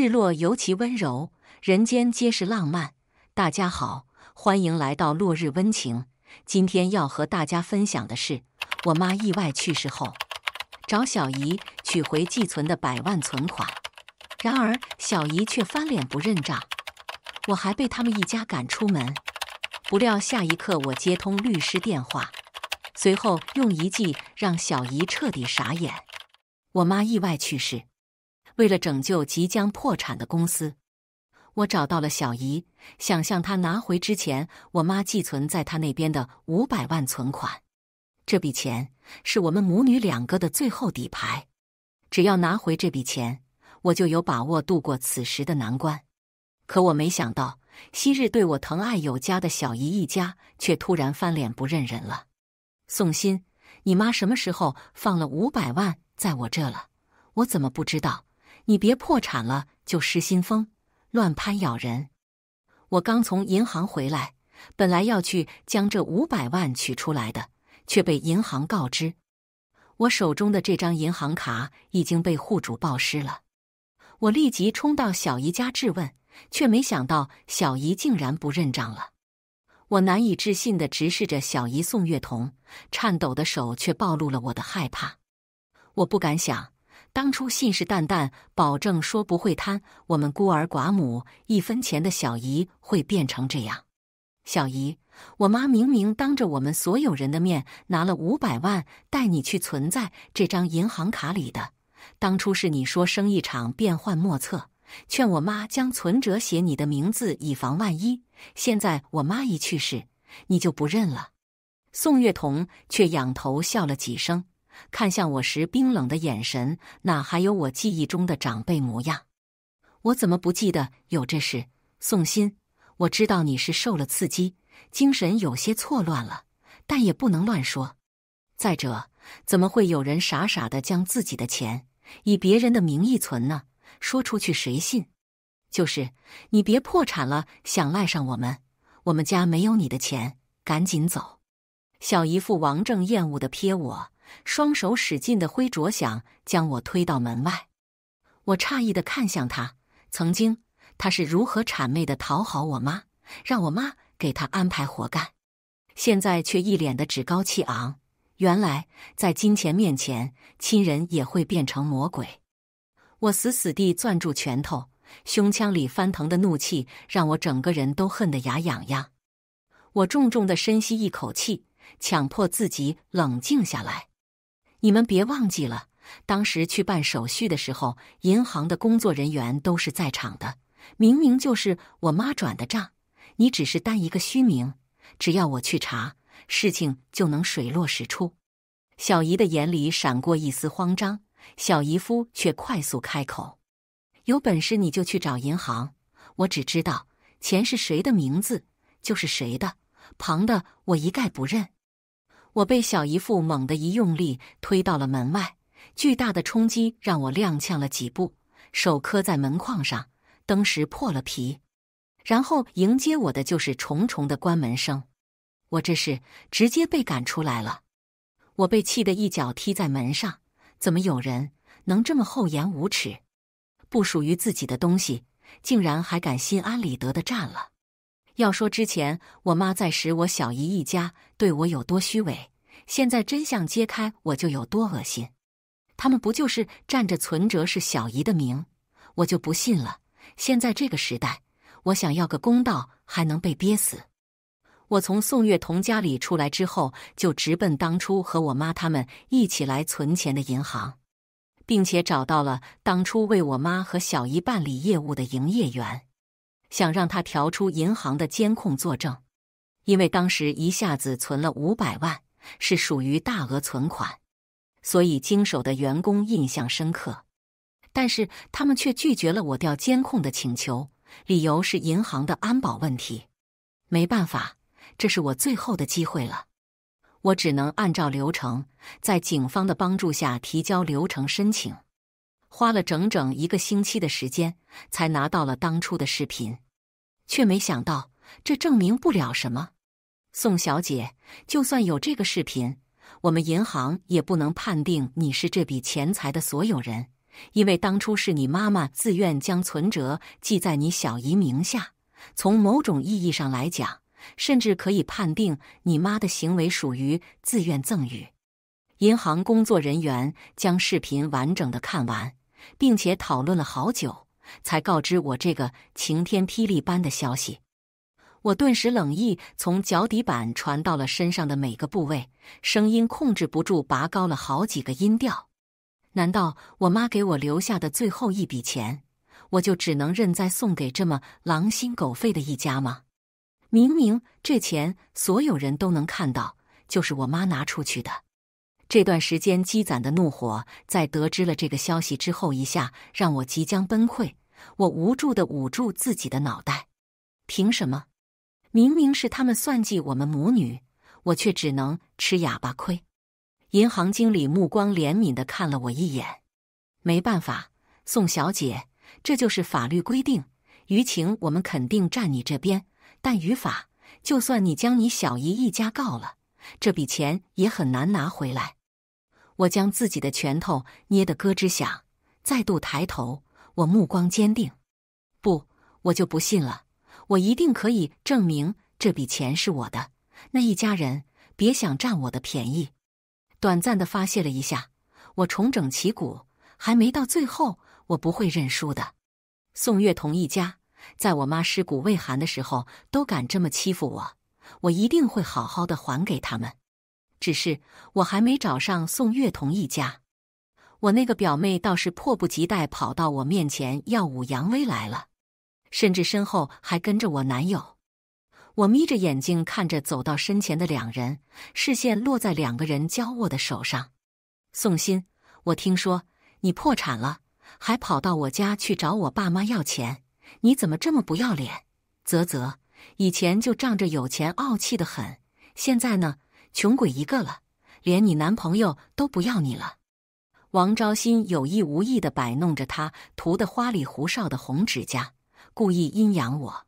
日落尤其温柔，人间皆是浪漫。大家好，欢迎来到落日温情。今天要和大家分享的是，我妈意外去世后，找小姨取回寄存的百万存款，然而小姨却翻脸不认账，我还被他们一家赶出门。不料下一刻，我接通律师电话，随后用一计让小姨彻底傻眼。我妈意外去世。为了拯救即将破产的公司，我找到了小姨，想向她拿回之前我妈寄存在她那边的五百万存款。这笔钱是我们母女两个的最后底牌，只要拿回这笔钱，我就有把握度过此时的难关。可我没想到，昔日对我疼爱有加的小姨一家，却突然翻脸不认人了。宋鑫，你妈什么时候放了五百万在我这了？我怎么不知道？你别破产了就失心疯，乱攀咬人。我刚从银行回来，本来要去将这五百万取出来的，却被银行告知，我手中的这张银行卡已经被户主报失了。我立即冲到小姨家质问，却没想到小姨竟然不认账了。我难以置信的直视着小姨宋月彤，颤抖的手却暴露了我的害怕。我不敢想。当初信誓旦旦保证说不会贪，我们孤儿寡母一分钱的小姨会变成这样？小姨，我妈明明当着我们所有人的面拿了五百万带你去存在这张银行卡里的，当初是你说生意场变幻莫测，劝我妈将存折写你的名字以防万一，现在我妈一去世，你就不认了？宋月彤却仰头笑了几声。看向我时冰冷的眼神，哪还有我记忆中的长辈模样？我怎么不记得有这事？宋鑫，我知道你是受了刺激，精神有些错乱了，但也不能乱说。再者，怎么会有人傻傻的将自己的钱以别人的名义存呢？说出去谁信？就是你别破产了，想赖上我们？我们家没有你的钱，赶紧走！小姨父王正厌恶的瞥我。双手使劲的挥着，想将我推到门外。我诧异的看向他，曾经他是如何谄媚的讨好我妈，让我妈给他安排活干，现在却一脸的趾高气昂。原来在金钱面前，亲人也会变成魔鬼。我死死地攥住拳头，胸腔里翻腾的怒气让我整个人都恨得牙痒痒。我重重的深吸一口气，强迫自己冷静下来。你们别忘记了，当时去办手续的时候，银行的工作人员都是在场的。明明就是我妈转的账，你只是单一个虚名。只要我去查，事情就能水落石出。小姨的眼里闪过一丝慌张，小姨夫却快速开口：“有本事你就去找银行，我只知道钱是谁的名字就是谁的，旁的我一概不认。”我被小姨父猛地一用力推到了门外，巨大的冲击让我踉跄了几步，手磕在门框上，登时破了皮。然后迎接我的就是重重的关门声，我这是直接被赶出来了。我被气得一脚踢在门上，怎么有人能这么厚颜无耻？不属于自己的东西，竟然还敢心安理得的占了。要说之前我妈在时，我小姨一家对我有多虚伪，现在真相揭开，我就有多恶心。他们不就是占着存折是小姨的名，我就不信了。现在这个时代，我想要个公道还能被憋死？我从宋月彤家里出来之后，就直奔当初和我妈他们一起来存钱的银行，并且找到了当初为我妈和小姨办理业务的营业员。想让他调出银行的监控作证，因为当时一下子存了五百万，是属于大额存款，所以经手的员工印象深刻。但是他们却拒绝了我调监控的请求，理由是银行的安保问题。没办法，这是我最后的机会了，我只能按照流程，在警方的帮助下提交流程申请。花了整整一个星期的时间，才拿到了当初的视频，却没想到这证明不了什么。宋小姐，就算有这个视频，我们银行也不能判定你是这笔钱财的所有人，因为当初是你妈妈自愿将存折记在你小姨名下。从某种意义上来讲，甚至可以判定你妈的行为属于自愿赠与。银行工作人员将视频完整的看完。并且讨论了好久，才告知我这个晴天霹雳般的消息。我顿时冷意从脚底板传到了身上的每个部位，声音控制不住拔高了好几个音调。难道我妈给我留下的最后一笔钱，我就只能认栽送给这么狼心狗肺的一家吗？明明这钱所有人都能看到，就是我妈拿出去的。这段时间积攒的怒火，在得知了这个消息之后，一下让我即将崩溃。我无助的捂住自己的脑袋，凭什么？明明是他们算计我们母女，我却只能吃哑巴亏。银行经理目光怜悯的看了我一眼，没办法，宋小姐，这就是法律规定。于情，我们肯定站你这边，但于法，就算你将你小姨一家告了，这笔钱也很难拿回来。我将自己的拳头捏得咯吱响，再度抬头，我目光坚定。不，我就不信了，我一定可以证明这笔钱是我的。那一家人别想占我的便宜。短暂的发泄了一下，我重整旗鼓。还没到最后，我不会认输的。宋月彤一家，在我妈尸骨未寒的时候都敢这么欺负我，我一定会好好的还给他们。只是我还没找上宋月彤一家，我那个表妹倒是迫不及待跑到我面前耀武扬威来了，甚至身后还跟着我男友。我眯着眼睛看着走到身前的两人，视线落在两个人交握的手上。宋鑫，我听说你破产了，还跑到我家去找我爸妈要钱，你怎么这么不要脸？啧啧，以前就仗着有钱傲气的很，现在呢？穷鬼一个了，连你男朋友都不要你了。王昭心有意无意的摆弄着她涂的花里胡哨的红指甲，故意阴阳我。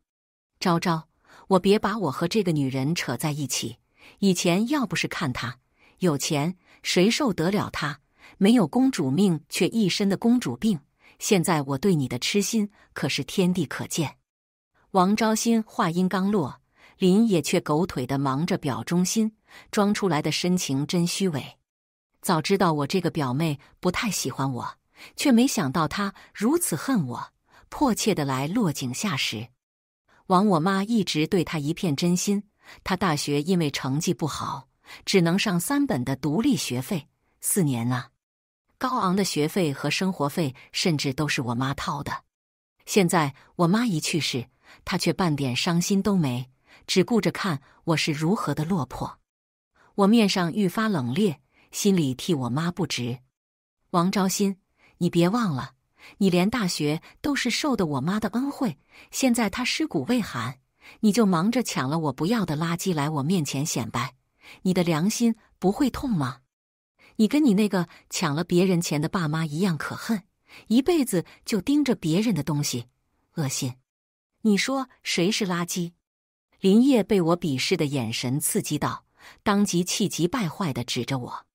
昭昭，我别把我和这个女人扯在一起。以前要不是看她有钱，谁受得了她？没有公主命，却一身的公主病。现在我对你的痴心可是天地可见。王昭心话音刚落。林也却狗腿的忙着表忠心，装出来的深情真虚伪。早知道我这个表妹不太喜欢我，却没想到她如此恨我，迫切的来落井下石。枉我妈一直对她一片真心，她大学因为成绩不好，只能上三本的独立学费，四年啊，高昂的学费和生活费甚至都是我妈掏的。现在我妈一去世，她却半点伤心都没。只顾着看我是如何的落魄，我面上愈发冷冽，心里替我妈不值。王昭心，你别忘了，你连大学都是受的我妈的恩惠。现在她尸骨未寒，你就忙着抢了我不要的垃圾来我面前显摆，你的良心不会痛吗？你跟你那个抢了别人钱的爸妈一样可恨，一辈子就盯着别人的东西，恶心。你说谁是垃圾？林业被我鄙视的眼神刺激到，当即气急败坏的指着我。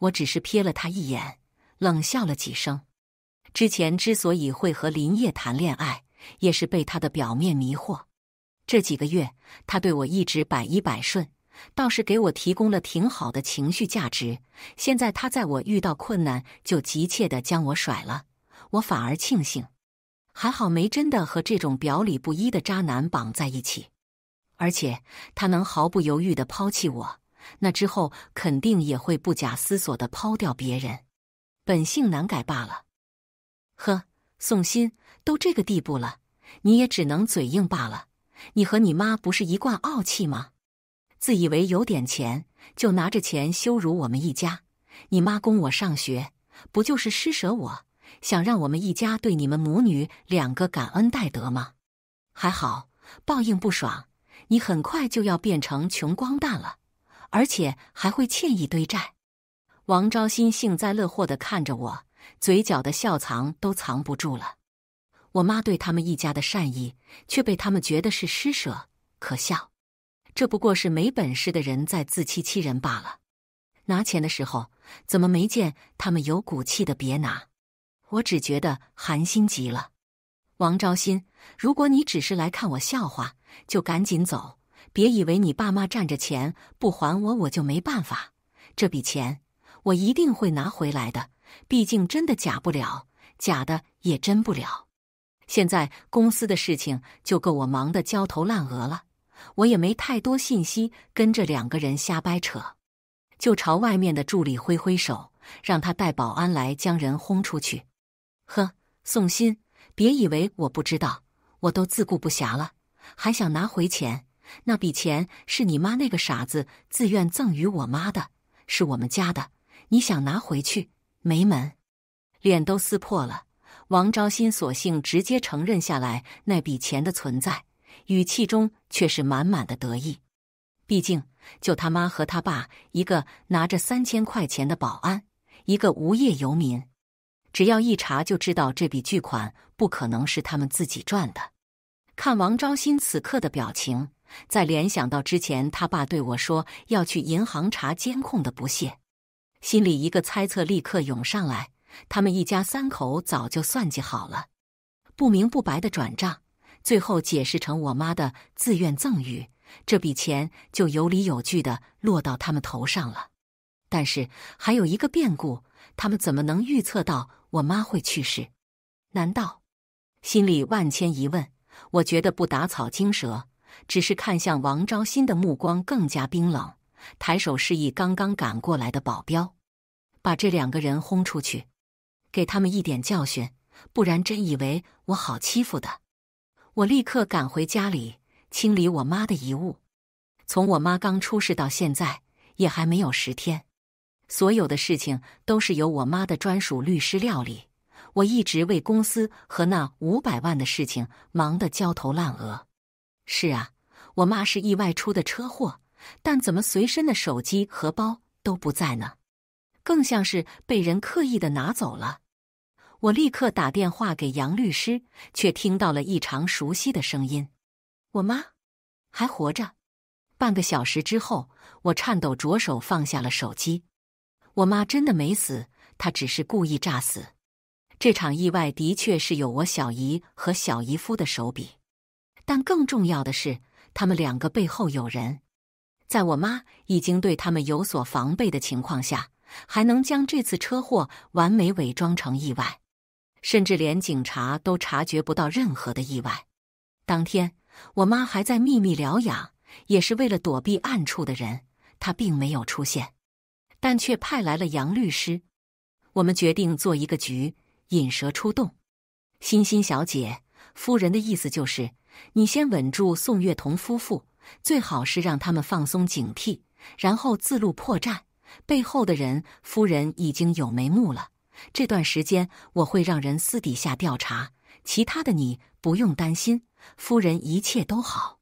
我只是瞥了他一眼，冷笑了几声。之前之所以会和林业谈恋爱，也是被他的表面迷惑。这几个月，他对我一直百依百顺，倒是给我提供了挺好的情绪价值。现在他在我遇到困难就急切的将我甩了，我反而庆幸，还好没真的和这种表里不一的渣男绑在一起。而且他能毫不犹豫地抛弃我，那之后肯定也会不假思索地抛掉别人，本性难改罢了。呵，宋鑫，都这个地步了，你也只能嘴硬罢了。你和你妈不是一贯傲气吗？自以为有点钱就拿着钱羞辱我们一家？你妈供我上学，不就是施舍我，想让我们一家对你们母女两个感恩戴德吗？还好，报应不爽。你很快就要变成穷光蛋了，而且还会欠一堆债。王昭新幸灾乐祸的看着我，嘴角的笑藏都藏不住了。我妈对他们一家的善意，却被他们觉得是施舍，可笑。这不过是没本事的人在自欺欺人罢了。拿钱的时候，怎么没见他们有骨气的别拿？我只觉得寒心极了。王昭新，如果你只是来看我笑话。就赶紧走！别以为你爸妈占着钱不还我，我就没办法。这笔钱我一定会拿回来的，毕竟真的假不了，假的也真不了。现在公司的事情就够我忙得焦头烂额了，我也没太多信息，跟着两个人瞎掰扯。就朝外面的助理挥挥手，让他带保安来将人轰出去。呵，宋鑫，别以为我不知道，我都自顾不暇了。还想拿回钱？那笔钱是你妈那个傻子自愿赠与我妈的，是我们家的。你想拿回去？没门！脸都撕破了，王昭新索性直接承认下来那笔钱的存在，语气中却是满满的得意。毕竟，就他妈和他爸一个拿着三千块钱的保安，一个无业游民，只要一查就知道这笔巨款不可能是他们自己赚的。看王昭欣此刻的表情，再联想到之前他爸对我说要去银行查监控的不屑，心里一个猜测立刻涌上来：他们一家三口早就算计好了，不明不白的转账，最后解释成我妈的自愿赠与，这笔钱就有理有据的落到他们头上了。但是还有一个变故，他们怎么能预测到我妈会去世？难道？心里万千疑问。我觉得不打草惊蛇，只是看向王昭新的目光更加冰冷，抬手示意刚刚赶过来的保镖，把这两个人轰出去，给他们一点教训，不然真以为我好欺负的。我立刻赶回家里清理我妈的遗物，从我妈刚出事到现在也还没有十天，所有的事情都是由我妈的专属律师料理。我一直为公司和那五百万的事情忙得焦头烂额。是啊，我妈是意外出的车祸，但怎么随身的手机和包都不在呢？更像是被人刻意的拿走了。我立刻打电话给杨律师，却听到了异常熟悉的声音。我妈还活着。半个小时之后，我颤抖着手放下了手机。我妈真的没死，她只是故意诈死。这场意外的确是有我小姨和小姨夫的手笔，但更重要的是，他们两个背后有人。在我妈已经对他们有所防备的情况下，还能将这次车祸完美伪装成意外，甚至连警察都察觉不到任何的意外。当天，我妈还在秘密疗养，也是为了躲避暗处的人，她并没有出现，但却派来了杨律师。我们决定做一个局。引蛇出洞，欣欣小姐，夫人的意思就是，你先稳住宋月彤夫妇，最好是让他们放松警惕，然后自露破绽。背后的人，夫人已经有眉目了。这段时间我会让人私底下调查，其他的你不用担心，夫人一切都好。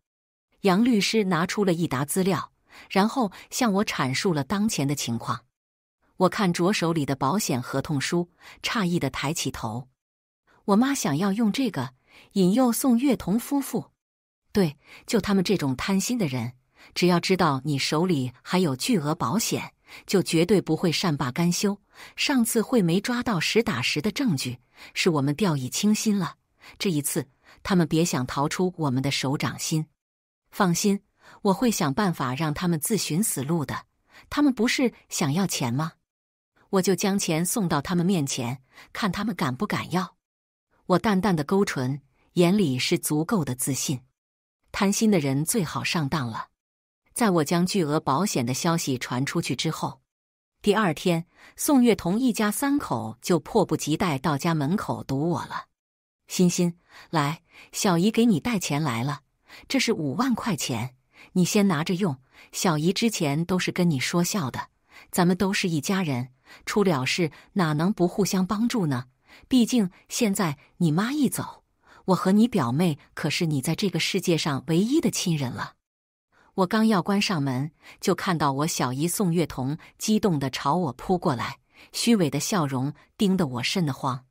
杨律师拿出了一沓资料，然后向我阐述了当前的情况。我看着手里的保险合同书，诧异的抬起头。我妈想要用这个引诱宋月彤夫妇。对，就他们这种贪心的人，只要知道你手里还有巨额保险，就绝对不会善罢甘休。上次会梅抓到实打实的证据，是我们掉以轻心了。这一次，他们别想逃出我们的手掌心。放心，我会想办法让他们自寻死路的。他们不是想要钱吗？我就将钱送到他们面前，看他们敢不敢要。我淡淡的勾唇，眼里是足够的自信。贪心的人最好上当了。在我将巨额保险的消息传出去之后，第二天，宋月彤一家三口就迫不及待到家门口堵我了。欣欣，来，小姨给你带钱来了，这是五万块钱，你先拿着用。小姨之前都是跟你说笑的，咱们都是一家人。出了事哪能不互相帮助呢？毕竟现在你妈一走，我和你表妹可是你在这个世界上唯一的亲人了。我刚要关上门，就看到我小姨宋月彤激动地朝我扑过来，虚伪的笑容盯得我瘆得慌，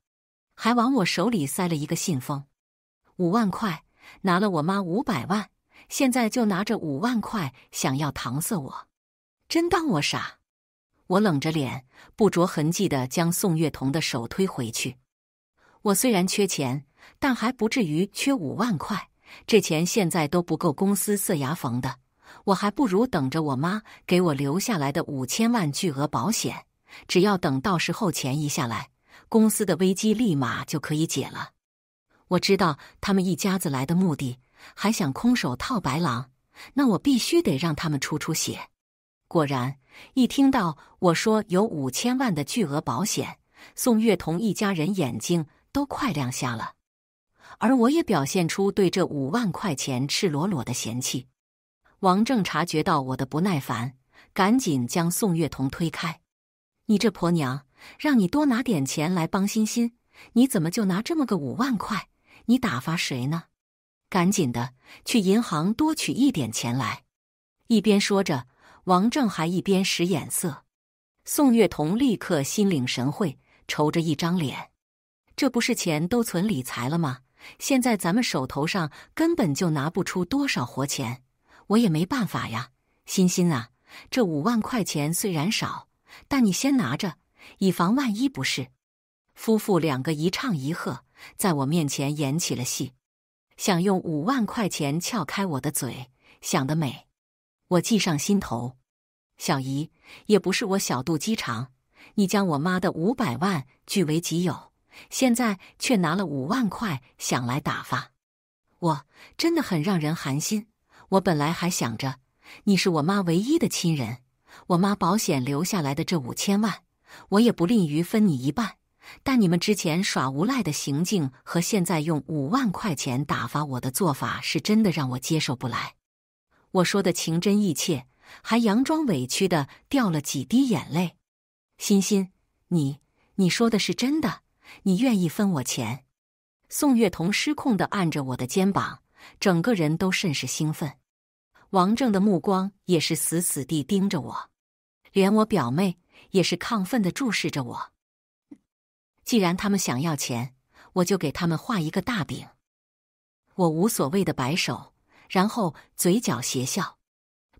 还往我手里塞了一个信封，五万块。拿了我妈五百万，现在就拿着五万块想要搪塞我，真当我傻？我冷着脸，不着痕迹的将宋月彤的手推回去。我虽然缺钱，但还不至于缺五万块。这钱现在都不够公司塞牙缝的，我还不如等着我妈给我留下来的五千万巨额保险。只要等到时候钱一下来，公司的危机立马就可以解了。我知道他们一家子来的目的，还想空手套白狼，那我必须得让他们出出血。果然。一听到我说有五千万的巨额保险，宋月彤一家人眼睛都快亮瞎了，而我也表现出对这五万块钱赤裸裸的嫌弃。王正察觉到我的不耐烦，赶紧将宋月彤推开：“你这婆娘，让你多拿点钱来帮欣欣，你怎么就拿这么个五万块？你打发谁呢？赶紧的，去银行多取一点钱来。”一边说着。王正还一边使眼色，宋月彤立刻心领神会，愁着一张脸。这不是钱都存理财了吗？现在咱们手头上根本就拿不出多少活钱，我也没办法呀。欣欣啊，这五万块钱虽然少，但你先拿着，以防万一不是？夫妇两个一唱一和，在我面前演起了戏，想用五万块钱撬开我的嘴，想得美。我记上心头，小姨也不是我小肚鸡肠，你将我妈的五百万据为己有，现在却拿了五万块想来打发我，真的很让人寒心。我本来还想着你是我妈唯一的亲人，我妈保险留下来的这五千万，我也不吝于分你一半，但你们之前耍无赖的行径和现在用五万块钱打发我的做法，是真的让我接受不来。我说的情真意切，还佯装委屈的掉了几滴眼泪。欣欣，你你说的是真的？你愿意分我钱？宋月彤失控的按着我的肩膀，整个人都甚是兴奋。王正的目光也是死死地盯着我，连我表妹也是亢奋的注视着我。既然他们想要钱，我就给他们画一个大饼。我无所谓的摆手。然后嘴角邪笑，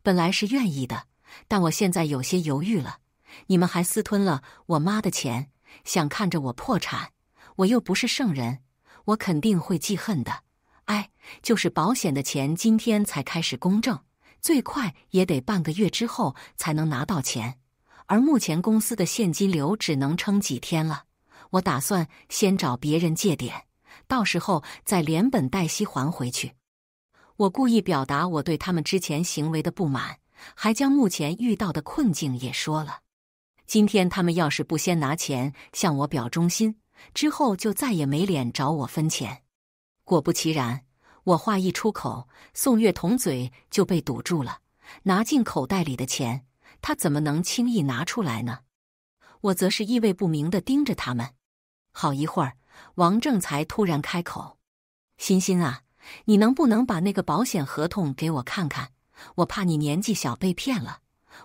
本来是愿意的，但我现在有些犹豫了。你们还私吞了我妈的钱，想看着我破产，我又不是圣人，我肯定会记恨的。哎，就是保险的钱，今天才开始公证，最快也得半个月之后才能拿到钱，而目前公司的现金流只能撑几天了。我打算先找别人借点，到时候再连本带息还回去。我故意表达我对他们之前行为的不满，还将目前遇到的困境也说了。今天他们要是不先拿钱向我表忠心，之后就再也没脸找我分钱。果不其然，我话一出口，宋月彤嘴就被堵住了。拿进口袋里的钱，他怎么能轻易拿出来呢？我则是意味不明的盯着他们，好一会儿，王正才突然开口：“欣欣啊。”你能不能把那个保险合同给我看看？我怕你年纪小被骗了。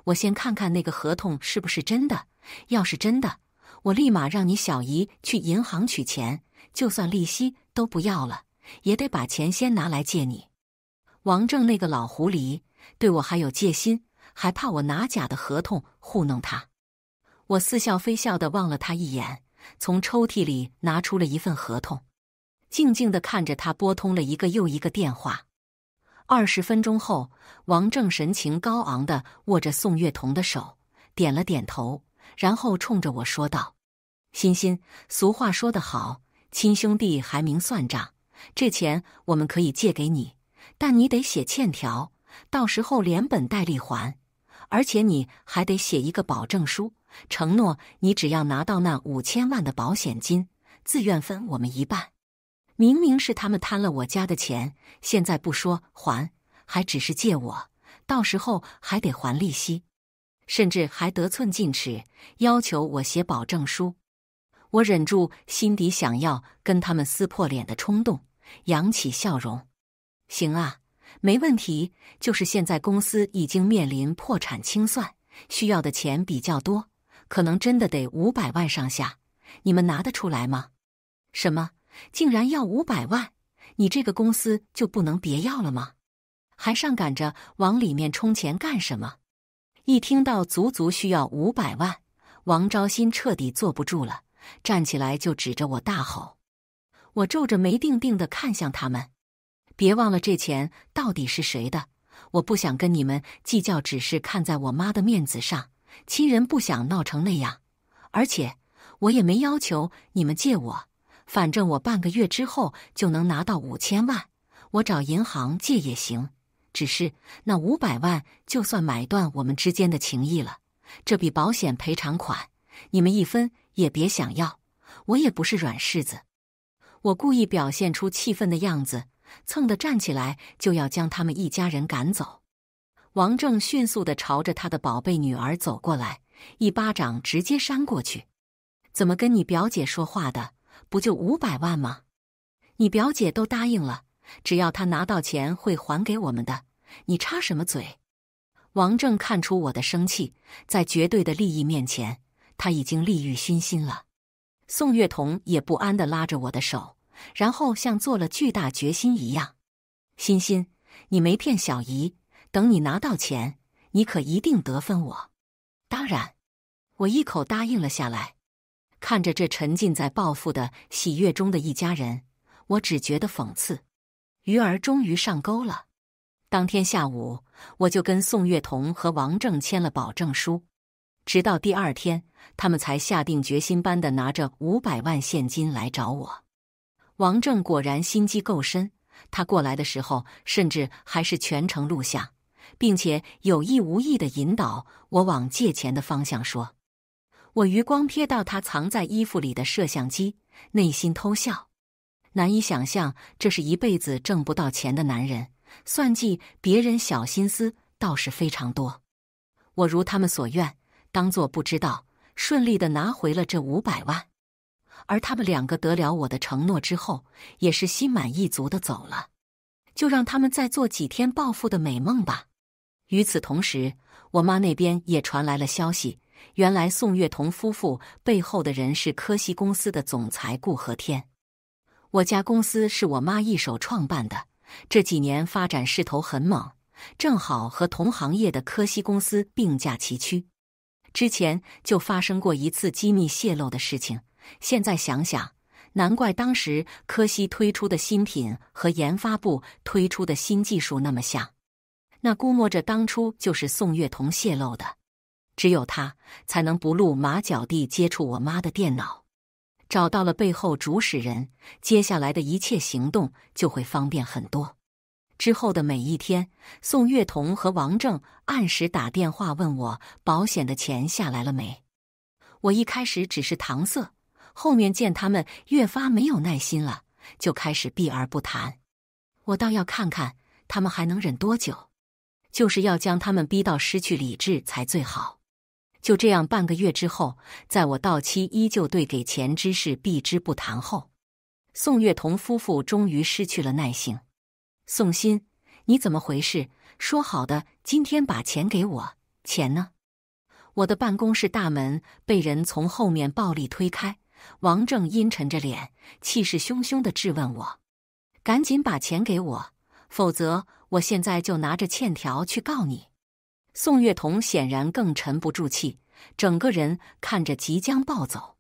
我先看看那个合同是不是真的。要是真的，我立马让你小姨去银行取钱，就算利息都不要了，也得把钱先拿来借你。王正那个老狐狸对我还有戒心，还怕我拿假的合同糊弄他。我似笑非笑地望了他一眼，从抽屉里拿出了一份合同。静静的看着他拨通了一个又一个电话，二十分钟后，王正神情高昂的握着宋月彤的手，点了点头，然后冲着我说道：“欣欣，俗话说得好，亲兄弟还明算账。这钱我们可以借给你，但你得写欠条，到时候连本带利还。而且你还得写一个保证书，承诺你只要拿到那五千万的保险金，自愿分我们一半。”明明是他们贪了我家的钱，现在不说还，还只是借我，到时候还得还利息，甚至还得寸进尺，要求我写保证书。我忍住心底想要跟他们撕破脸的冲动，扬起笑容：“行啊，没问题。就是现在公司已经面临破产清算，需要的钱比较多，可能真的得五百万上下，你们拿得出来吗？”什么？竟然要五百万！你这个公司就不能别要了吗？还上赶着往里面充钱干什么？一听到足足需要五百万，王昭欣彻底坐不住了，站起来就指着我大吼。我皱着眉，定定的看向他们：“别忘了这钱到底是谁的？我不想跟你们计较，只是看在我妈的面子上，亲人不想闹成那样。而且我也没要求你们借我。”反正我半个月之后就能拿到五千万，我找银行借也行。只是那五百万就算买断我们之间的情谊了。这笔保险赔偿款，你们一分也别想要。我也不是软柿子，我故意表现出气愤的样子，蹭的站起来就要将他们一家人赶走。王正迅速的朝着他的宝贝女儿走过来，一巴掌直接扇过去。怎么跟你表姐说话的？不就五百万吗？你表姐都答应了，只要她拿到钱会还给我们的。你插什么嘴？王正看出我的生气，在绝对的利益面前，他已经利欲熏心了。宋月彤也不安的拉着我的手，然后像做了巨大决心一样：“欣欣，你没骗小姨，等你拿到钱，你可一定得分我。”当然，我一口答应了下来。看着这沉浸在报复的喜悦中的一家人，我只觉得讽刺。鱼儿终于上钩了。当天下午，我就跟宋月彤和王正签了保证书。直到第二天，他们才下定决心般的拿着五百万现金来找我。王正果然心机够深，他过来的时候甚至还是全程录像，并且有意无意的引导我往借钱的方向说。我余光瞥到他藏在衣服里的摄像机，内心偷笑。难以想象，这是一辈子挣不到钱的男人，算计别人小心思倒是非常多。我如他们所愿，当作不知道，顺利的拿回了这五百万。而他们两个得了我的承诺之后，也是心满意足的走了。就让他们再做几天暴富的美梦吧。与此同时，我妈那边也传来了消息。原来宋月彤夫妇背后的人是科西公司的总裁顾和天。我家公司是我妈一手创办的，这几年发展势头很猛，正好和同行业的科西公司并驾齐驱。之前就发生过一次机密泄露的事情，现在想想，难怪当时科西推出的新品和研发部推出的新技术那么像。那估摸着当初就是宋月彤泄露的。只有他才能不露马脚地接触我妈的电脑，找到了背后主使人，接下来的一切行动就会方便很多。之后的每一天，宋月彤和王正按时打电话问我保险的钱下来了没。我一开始只是搪塞，后面见他们越发没有耐心了，就开始避而不谈。我倒要看看他们还能忍多久，就是要将他们逼到失去理智才最好。就这样，半个月之后，在我到期依旧对给钱之事避之不谈后，宋月彤夫妇终于失去了耐性。宋鑫，你怎么回事？说好的今天把钱给我，钱呢？我的办公室大门被人从后面暴力推开，王正阴沉着脸，气势汹汹的质问我：“赶紧把钱给我，否则我现在就拿着欠条去告你！”宋月彤显然更沉不住气，整个人看着即将暴走。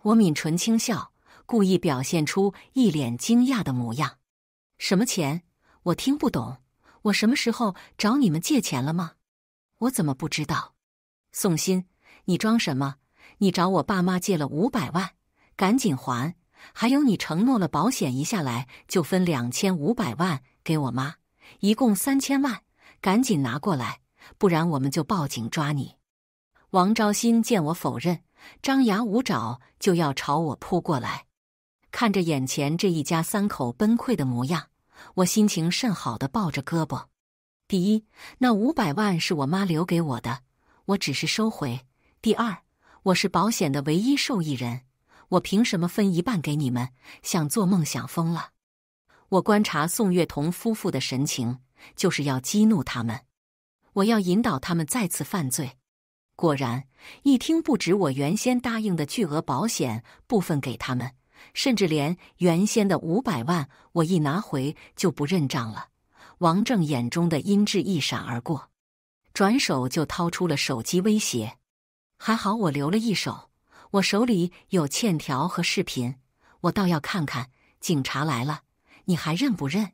我抿唇轻笑，故意表现出一脸惊讶的模样：“什么钱？我听不懂。我什么时候找你们借钱了吗？我怎么不知道？”宋鑫，你装什么？你找我爸妈借了五百万，赶紧还！还有，你承诺了保险一下来就分两千五百万给我妈，一共三千万，赶紧拿过来。不然我们就报警抓你！王昭新见我否认，张牙舞爪就要朝我扑过来。看着眼前这一家三口崩溃的模样，我心情甚好，的抱着胳膊。第一，那五百万是我妈留给我的，我只是收回。第二，我是保险的唯一受益人，我凭什么分一半给你们？想做梦想疯了！我观察宋月彤夫妇的神情，就是要激怒他们。我要引导他们再次犯罪。果然，一听不止我原先答应的巨额保险部分给他们，甚至连原先的五百万，我一拿回就不认账了。王正眼中的阴质一闪而过，转手就掏出了手机威胁。还好我留了一手，我手里有欠条和视频，我倒要看看警察来了，你还认不认？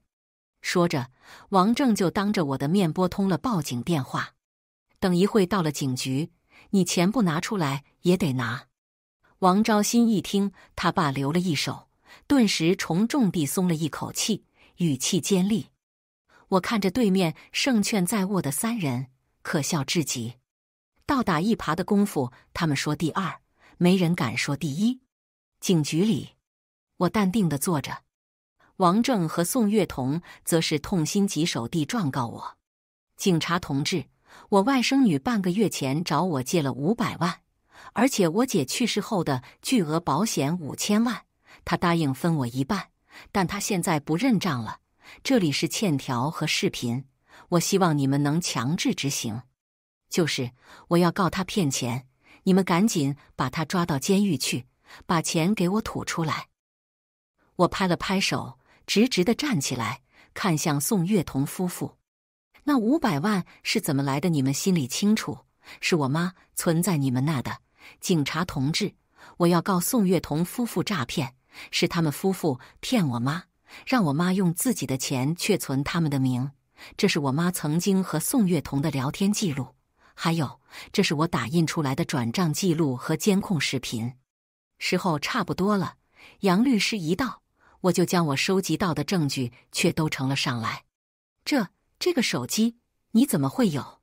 说着，王正就当着我的面拨通了报警电话。等一会到了警局，你钱不拿出来也得拿。王昭新一听他爸留了一手，顿时重重地松了一口气，语气尖利。我看着对面胜券在握的三人，可笑至极。倒打一耙的功夫，他们说第二，没人敢说第一。警局里，我淡定地坐着。王正和宋月彤则是痛心疾首地状告我：“警察同志，我外甥女半个月前找我借了五百万，而且我姐去世后的巨额保险五千万，她答应分我一半，但她现在不认账了。这里是欠条和视频，我希望你们能强制执行。就是我要告他骗钱，你们赶紧把他抓到监狱去，把钱给我吐出来。”我拍了拍手。直直的站起来，看向宋月彤夫妇：“那五百万是怎么来的？你们心里清楚。是我妈存在你们那的。警察同志，我要告宋月彤夫妇诈骗，是他们夫妇骗我妈，让我妈用自己的钱确存他们的名。这是我妈曾经和宋月彤的聊天记录，还有这是我打印出来的转账记录和监控视频。时候差不多了，杨律师一到。”我就将我收集到的证据却都呈了上来。这这个手机你怎么会有？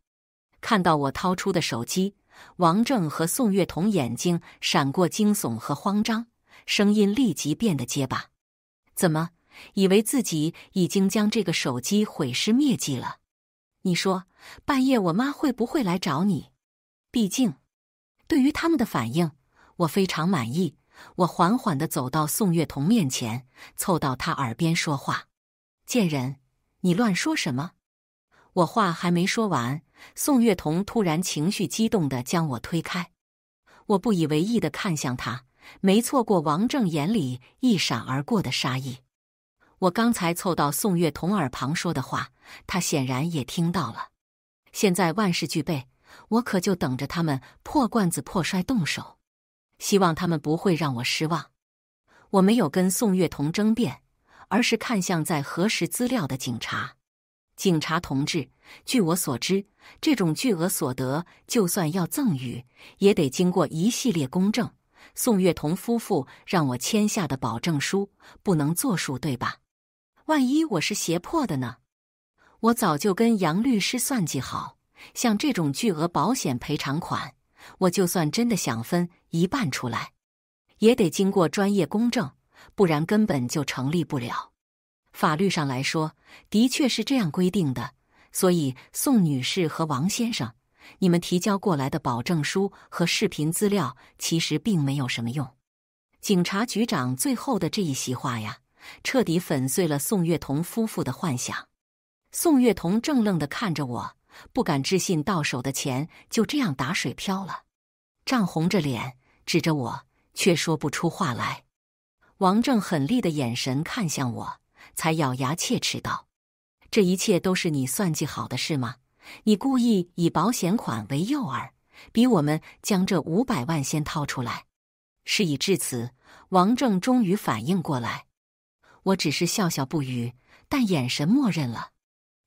看到我掏出的手机，王正和宋月彤眼睛闪过惊悚和慌张，声音立即变得结巴。怎么以为自己已经将这个手机毁尸灭迹了？你说半夜我妈会不会来找你？毕竟，对于他们的反应，我非常满意。我缓缓地走到宋月彤面前，凑到他耳边说话：“贱人，你乱说什么？”我话还没说完，宋月彤突然情绪激动地将我推开。我不以为意地看向他，没错过王正眼里一闪而过的杀意。我刚才凑到宋月彤耳旁说的话，他显然也听到了。现在万事俱备，我可就等着他们破罐子破摔动手。希望他们不会让我失望。我没有跟宋月彤争辩，而是看向在核实资料的警察。警察同志，据我所知，这种巨额所得就算要赠与，也得经过一系列公证。宋月彤夫妇让我签下的保证书不能作数，对吧？万一我是胁迫的呢？我早就跟杨律师算计，好像这种巨额保险赔偿款。我就算真的想分一半出来，也得经过专业公证，不然根本就成立不了。法律上来说，的确是这样规定的。所以，宋女士和王先生，你们提交过来的保证书和视频资料，其实并没有什么用。警察局长最后的这一席话呀，彻底粉碎了宋月彤夫妇的幻想。宋月彤怔愣的看着我。不敢置信，到手的钱就这样打水漂了，涨红着脸指着我，却说不出话来。王正狠厉的眼神看向我，才咬牙切齿道：“这一切都是你算计好的是吗？你故意以保险款为诱饵，逼我们将这五百万先掏出来。”事已至此，王正终于反应过来。我只是笑笑不语，但眼神默认了。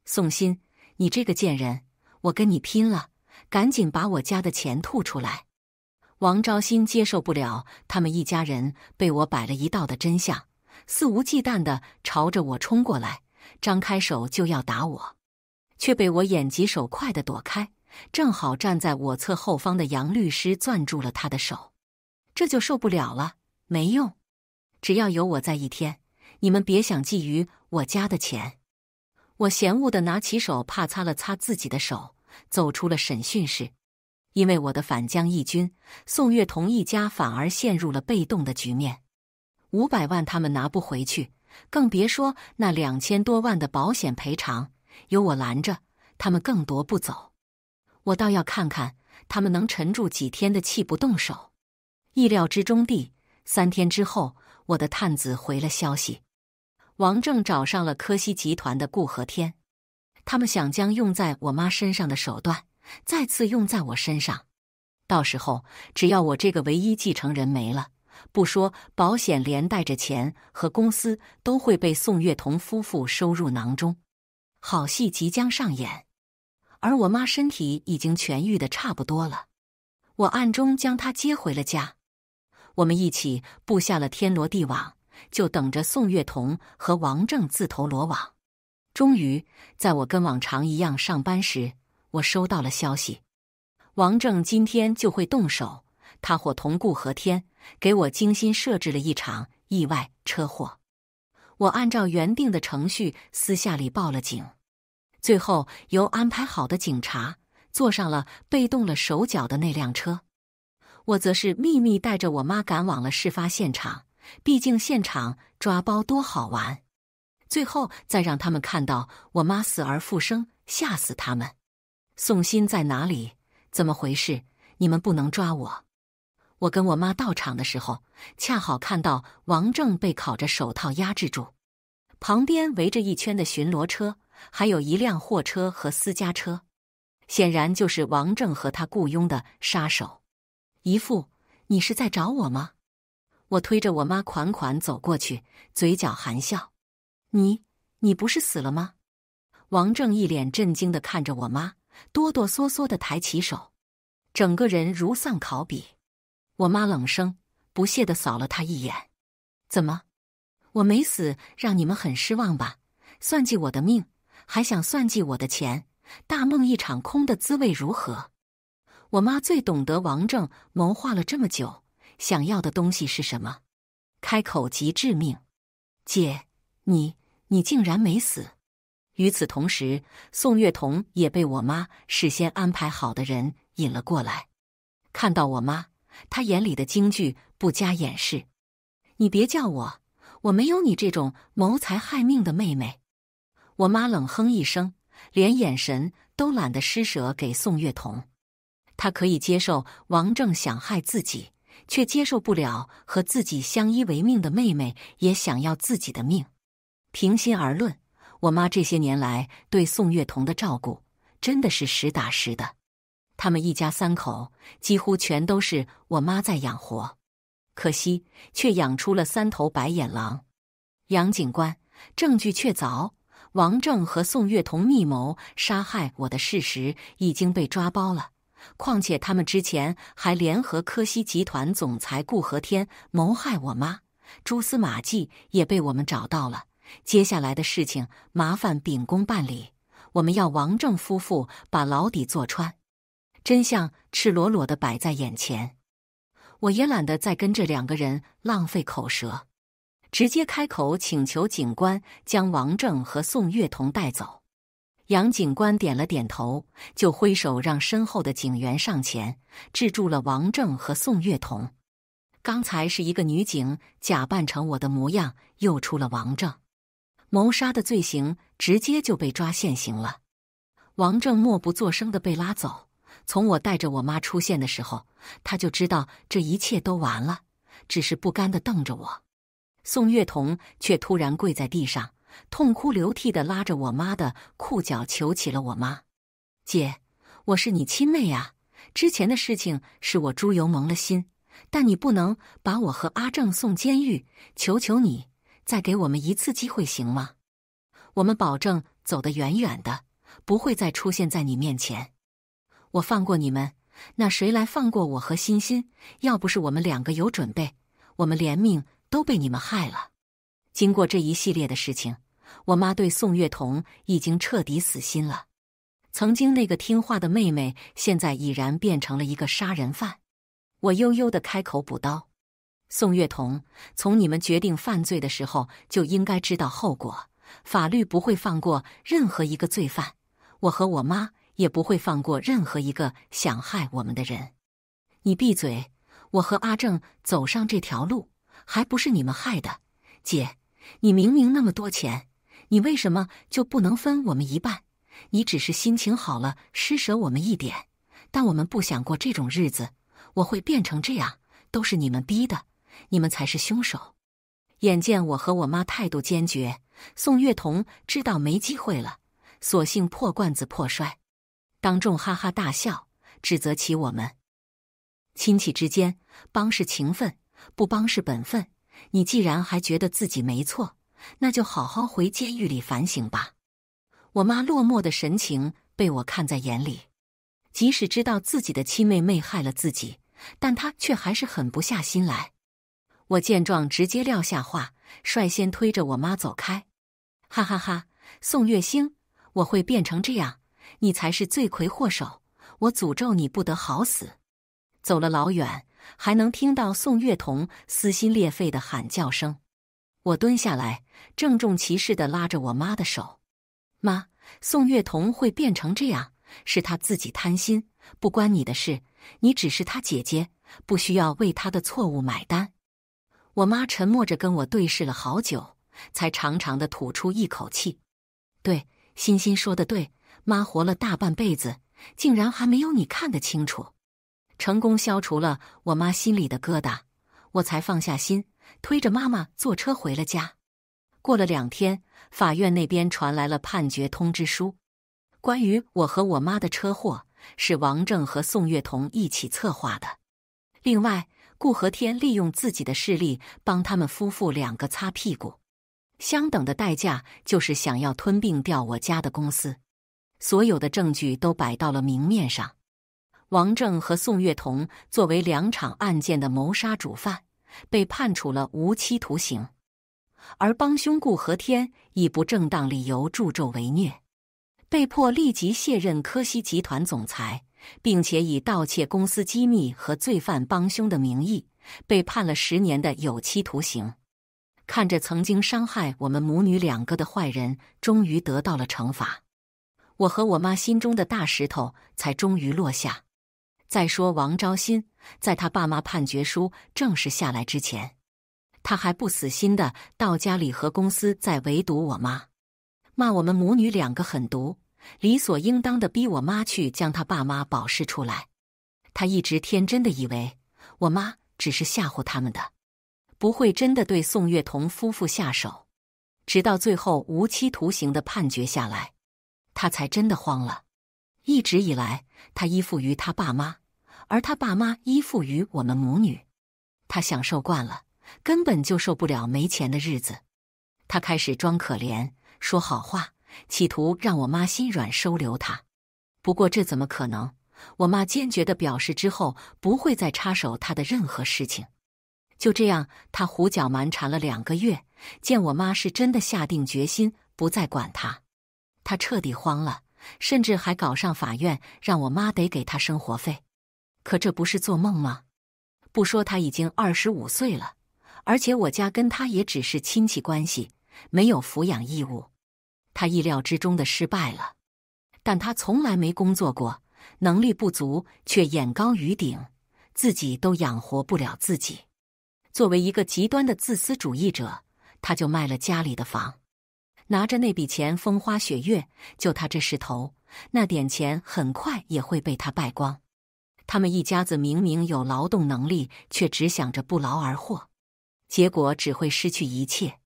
宋鑫。你这个贱人，我跟你拼了！赶紧把我家的钱吐出来！王昭兴接受不了他们一家人被我摆了一道的真相，肆无忌惮的朝着我冲过来，张开手就要打我，却被我眼疾手快的躲开。正好站在我侧后方的杨律师攥住了他的手，这就受不了了。没用，只要有我在一天，你们别想觊觎我家的钱。我嫌恶的拿起手帕擦了擦自己的手，走出了审讯室。因为我的反将义军宋月同一家反而陷入了被动的局面，五百万他们拿不回去，更别说那两千多万的保险赔偿，有我拦着，他们更夺不走。我倒要看看他们能沉住几天的气不动手。意料之中地，三天之后，我的探子回了消息。王正找上了科西集团的顾和天，他们想将用在我妈身上的手段再次用在我身上。到时候，只要我这个唯一继承人没了，不说保险，连带着钱和公司都会被宋月彤夫妇收入囊中。好戏即将上演。而我妈身体已经痊愈的差不多了，我暗中将她接回了家，我们一起布下了天罗地网。就等着宋月彤和王正自投罗网。终于，在我跟往常一样上班时，我收到了消息：王正今天就会动手。他伙同顾和天给我精心设置了一场意外车祸。我按照原定的程序，私下里报了警。最后，由安排好的警察坐上了被动了手脚的那辆车，我则是秘密带着我妈赶往了事发现场。毕竟现场抓包多好玩，最后再让他们看到我妈死而复生，吓死他们。宋鑫在哪里？怎么回事？你们不能抓我！我跟我妈到场的时候，恰好看到王正被烤着手套压制住，旁边围着一圈的巡逻车，还有一辆货车和私家车，显然就是王正和他雇佣的杀手。姨父，你是在找我吗？我推着我妈款款走过去，嘴角含笑。你，你不是死了吗？王正一脸震惊的看着我妈，哆哆嗦嗦的抬起手，整个人如丧考妣。我妈冷声不屑的扫了他一眼：“怎么，我没死，让你们很失望吧？算计我的命，还想算计我的钱，大梦一场空的滋味如何？”我妈最懂得王正谋划了这么久。想要的东西是什么？开口即致命。姐，你你竟然没死！与此同时，宋月童也被我妈事先安排好的人引了过来。看到我妈，她眼里的惊惧不加掩饰。你别叫我，我没有你这种谋财害命的妹妹。我妈冷哼一声，连眼神都懒得施舍给宋月童。她可以接受王正想害自己。却接受不了和自己相依为命的妹妹也想要自己的命。平心而论，我妈这些年来对宋月童的照顾真的是实打实的。他们一家三口几乎全都是我妈在养活，可惜却养出了三头白眼狼。杨警官，证据确凿，王正和宋月童密谋杀害我的事实已经被抓包了。况且他们之前还联合科西集团总裁顾和天谋害我妈，蛛丝马迹也被我们找到了。接下来的事情麻烦秉公办理，我们要王正夫妇把牢底坐穿，真相赤裸裸的摆在眼前。我也懒得再跟这两个人浪费口舌，直接开口请求警官将王正和宋月彤带走。杨警官点了点头，就挥手让身后的警员上前制住了王正和宋月童。刚才是一个女警假扮成我的模样，诱出了王正，谋杀的罪行直接就被抓现行了。王正默不作声的被拉走。从我带着我妈出现的时候，他就知道这一切都完了，只是不甘的瞪着我。宋月童却突然跪在地上。痛哭流涕的拉着我妈的裤脚，求起了我妈：“姐，我是你亲妹呀！之前的事情是我猪油蒙了心，但你不能把我和阿正送监狱！求求你，再给我们一次机会，行吗？我们保证走得远远的，不会再出现在你面前。我放过你们，那谁来放过我和欣欣？要不是我们两个有准备，我们连命都被你们害了。”经过这一系列的事情，我妈对宋月彤已经彻底死心了。曾经那个听话的妹妹，现在已然变成了一个杀人犯。我悠悠的开口补刀：“宋月彤，从你们决定犯罪的时候就应该知道后果，法律不会放过任何一个罪犯，我和我妈也不会放过任何一个想害我们的人。”你闭嘴！我和阿正走上这条路，还不是你们害的，姐。你明明那么多钱，你为什么就不能分我们一半？你只是心情好了，施舍我们一点，但我们不想过这种日子。我会变成这样，都是你们逼的，你们才是凶手。眼见我和我妈态度坚决，宋月彤知道没机会了，索性破罐子破摔，当众哈哈大笑，指责起我们。亲戚之间，帮是情分，不帮是本分。你既然还觉得自己没错，那就好好回监狱里反省吧。我妈落寞的神情被我看在眼里，即使知道自己的亲妹妹害了自己，但她却还是狠不下心来。我见状，直接撂下话，率先推着我妈走开。哈哈哈！宋月星，我会变成这样，你才是罪魁祸首！我诅咒你不得好死！走了老远。还能听到宋月童撕心裂肺的喊叫声，我蹲下来，郑重其事地拉着我妈的手：“妈，宋月童会变成这样，是他自己贪心，不关你的事。你只是他姐姐，不需要为他的错误买单。”我妈沉默着跟我对视了好久，才长长的吐出一口气：“对，欣欣说的对，妈活了大半辈子，竟然还没有你看得清楚。”成功消除了我妈心里的疙瘩，我才放下心，推着妈妈坐车回了家。过了两天，法院那边传来了判决通知书，关于我和我妈的车祸是王正和宋月彤一起策划的，另外顾和天利用自己的势力帮他们夫妇两个擦屁股，相等的代价就是想要吞并掉我家的公司，所有的证据都摆到了明面上。王正和宋月彤作为两场案件的谋杀主犯，被判处了无期徒刑，而帮凶顾和天以不正当理由助纣为虐，被迫立即卸任科西集团总裁，并且以盗窃公司机密和罪犯帮凶的名义，被判了十年的有期徒刑。看着曾经伤害我们母女两个的坏人终于得到了惩罚，我和我妈心中的大石头才终于落下。再说王昭欣，在他爸妈判决书正式下来之前，他还不死心的到家里和公司在围堵我妈，骂我们母女两个狠毒，理所应当的逼我妈去将他爸妈保释出来。他一直天真的以为我妈只是吓唬他们的，不会真的对宋月彤夫妇下手。直到最后无期徒刑的判决下来，他才真的慌了。一直以来，他依附于他爸妈。而他爸妈依附于我们母女，他享受惯了，根本就受不了没钱的日子。他开始装可怜，说好话，企图让我妈心软收留他。不过这怎么可能？我妈坚决地表示之后不会再插手他的任何事情。就这样，他胡搅蛮缠了两个月，见我妈是真的下定决心不再管他，他彻底慌了，甚至还搞上法院，让我妈得给他生活费。可这不是做梦吗？不说他已经二十五岁了，而且我家跟他也只是亲戚关系，没有抚养义务。他意料之中的失败了，但他从来没工作过，能力不足却眼高于顶，自己都养活不了自己。作为一个极端的自私主义者，他就卖了家里的房，拿着那笔钱风花雪月。就他这势头，那点钱很快也会被他败光。他们一家子明明有劳动能力，却只想着不劳而获，结果只会失去一切。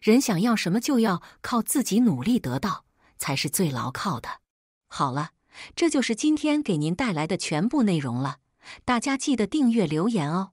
人想要什么，就要靠自己努力得到，才是最牢靠的。好了，这就是今天给您带来的全部内容了，大家记得订阅留言哦。